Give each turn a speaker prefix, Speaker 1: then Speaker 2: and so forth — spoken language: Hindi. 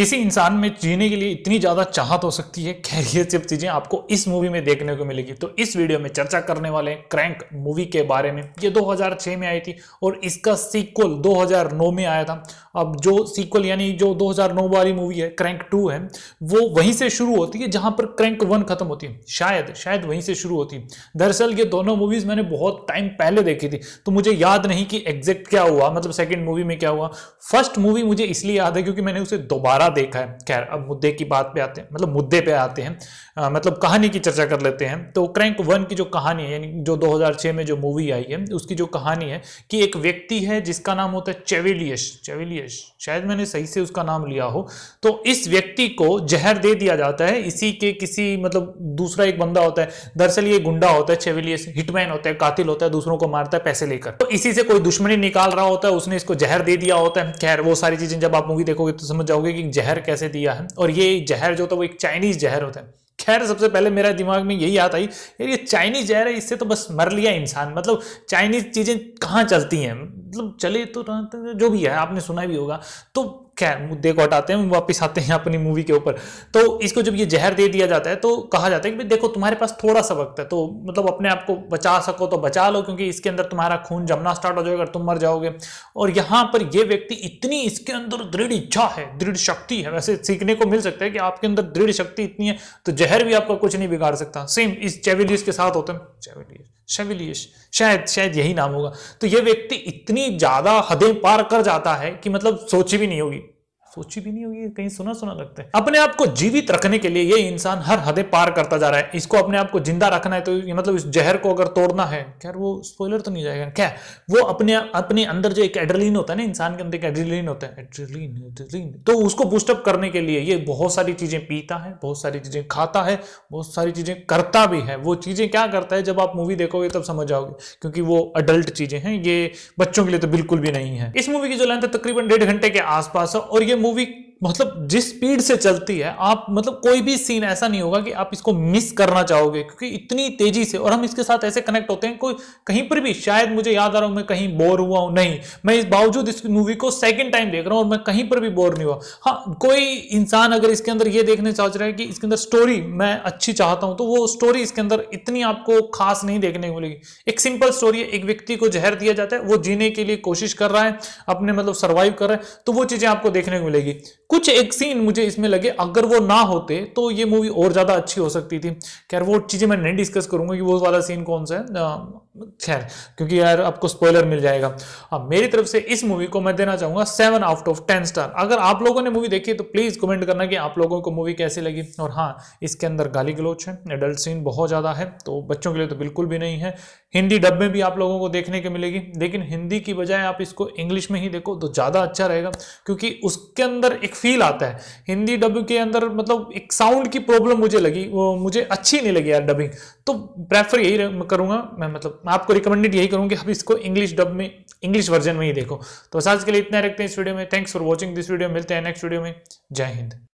Speaker 1: किसी इंसान में जीने के लिए इतनी ज़्यादा चाहत हो सकती है खैरियत ये चीज़ें आपको इस मूवी में देखने को मिलेगी तो इस वीडियो में चर्चा करने वाले हैं क्रैंक मूवी के बारे में ये 2006 में आई थी और इसका सीक्वल 2009 में आया था अब जो सीक्वल यानी जो 2009 वाली मूवी है क्रैंक टू है वो वहीं से शुरू होती है जहां पर क्रैंक वन खत्म होती है शायद शायद वहीं से शुरू होती है दरअसल ये दोनों मूवीज मैंने बहुत टाइम पहले देखी थी तो मुझे याद नहीं कि एग्जैक्ट क्या हुआ मतलब सेकेंड मूवी में क्या हुआ फर्स्ट मूवी मुझे इसलिए याद है क्योंकि मैंने उसे दोबारा देखा है खैर अब मुद्दे की बात पर आते हैं मतलब मुद्दे पे आते हैं आ, मतलब कहानी की चर्चा कर लेते हैं तो क्रैंक वन की जो कहानी है यानी जो दो में जो मूवी आई है उसकी जो कहानी है कि एक व्यक्ति है जिसका नाम होता है चेविलियस चेविलियस है शायद मैंने सही से उसका नाम लिया हो तो इस व्यक्ति को जहर दे दिया जाता है इसी के किसी मतलब दूसरा एक बंदा होता है दरअसल ये गुंडा होता है चेविलियस हिटमैन होता है कातिल होता है दूसरों को मारता है पैसे लेकर तो इसी से कोई दुश्मनी निकाल रहा होता है उसने इसको जहर दे दिया होता है खैर वो सारी चीजें जब आप मूवी देखोगे तो समझ जाओगे कि जहर कैसे दिया है और ये जहर जो होता है वो एक चाइनीज जहर होता है खैर सबसे पहले मेरा दिमाग में यही आता ही यार ये चाइनीज है इससे तो बस मर लिया इंसान मतलब चाइनीज चीज़ें कहाँ चलती हैं मतलब चले तो, तो जो भी है आपने सुना भी होगा तो खैर मुद्दे को हटाते हैं वापस आते हैं अपनी मूवी के ऊपर तो इसको जब ये जहर दे दिया जाता है तो कहा जाता है कि देखो तुम्हारे पास थोड़ा सा वक्त है तो मतलब अपने आप को बचा सको तो बचा लो क्योंकि इसके अंदर तुम्हारा खून जमना स्टार्ट हो जाएगा तुम मर जाओगे और यहाँ पर यह व्यक्ति इतनी इसके अंदर दृढ़ इच्छा है दृढ़ शक्ति है वैसे सीखने को मिल सकता है कि आपके अंदर दृढ़ शक्ति इतनी है तो जहर भी आपका कुछ नहीं बिगाड़ सकता सेम इस चेविलियस के साथ होते हैं चेविलियस शेविलियस शायद शायद यही नाम होगा तो यह व्यक्ति इतनी ज्यादा हदें पार कर जाता है कि मतलब सोची भी नहीं होगी सोची भी नहीं होगी कहीं सुना सुना लगता है अपने आप को जीवित रखने के लिए ये इंसान हर हदे पार करता जा रहा है इसको अपने आप को जिंदा रखना है तो ये मतलब इस जहर को अगर तोड़ना है खैर वो स्पॉइलर तो नहीं जाएगा क्या वो अपने अपने अंदर जो एक एड्रेलिन होता है ना इंसान के अंदर एक एड्रेलिन होता है एड्रेलिन एड्रेलिन तो उसको बूस्टअप करने के लिए ये बहुत सारी चीज़ें पीता है बहुत सारी चीज़ें खाता है बहुत सारी चीज़ें करता भी है वो चीज़ें क्या करता है जब आप मूवी देखोगे तब समझ आओगे क्योंकि वो अडल्ट चीज़ें हैं ये बच्चों के लिए तो बिल्कुल भी नहीं है इस मूवी की जो लेंथ है तकरीबन डेढ़ घंटे के आसपास है और ये मूवी मतलब जिस स्पीड से चलती है आप मतलब कोई भी सीन ऐसा नहीं होगा कि आप इसको मिस करना चाहोगे क्योंकि इतनी तेजी से और हम इसके साथ ऐसे कनेक्ट होते हैं कोई कहीं पर भी शायद मुझे याद आ रहा हूं मैं कहीं बोर हुआ हूं नहीं मैं इस बावजूद इस मूवी को सेकंड टाइम देख रहा हूं और मैं कहीं पर भी बोर नहीं हुआ हाँ कोई इंसान अगर इसके अंदर ये देखने चाह रहा है कि इसके अंदर स्टोरी मैं अच्छी चाहता हूं तो वो स्टोरी इसके अंदर इतनी आपको खास नहीं देखने को मिलेगी एक सिंपल स्टोरी है एक व्यक्ति को जहर दिया जाता है वो जीने के लिए कोशिश कर रहा है अपने मतलब सर्वाइव कर रहा है तो वो चीजें आपको देखने को मिलेगी कुछ एक सीन मुझे इसमें लगे अगर वो ना होते तो ये मूवी और ज़्यादा अच्छी हो सकती थी खैर वो चीज़ें मैं नहीं डिस्कस करूंगा कि वो वाला सीन कौन सा है खैर क्योंकि यार आपको स्पॉइलर मिल जाएगा अब मेरी तरफ से इस मूवी को मैं देना चाहूंगा seven out of ten star अगर आप लोगों ने मूवी देखी तो प्लीज कमेंट करना कि आप लोगों को मूवी कैसी लगी और हाँ इसके अंदर गाली गलोच है एडल्ट सीन बहुत ज़्यादा है तो बच्चों के लिए तो बिल्कुल भी नहीं है हिंदी डब में भी आप लोगों को देखने के मिलेगी लेकिन हिंदी की बजाय आप इसको इंग्लिश में ही देखो तो ज़्यादा अच्छा रहेगा क्योंकि उसके अंदर एक फील आता है हिंदी डब के अंदर मतलब एक साउंड की प्रॉब्लम मुझे लगी वो मुझे अच्छी नहीं लगी यार डबिंग तो प्रेफर यही करूंगा मैं मतलब आपको रिकमेंडेड यही करूंगा कि आप इसको इंग्लिश डब में इंग्लिश वर्जन में ही देखो तो बस आज के लिए इतना रखते हैं इस वीडियो में thanks for watching this video मिलते हैं नेक्स्ट वीडियो में जय हिंद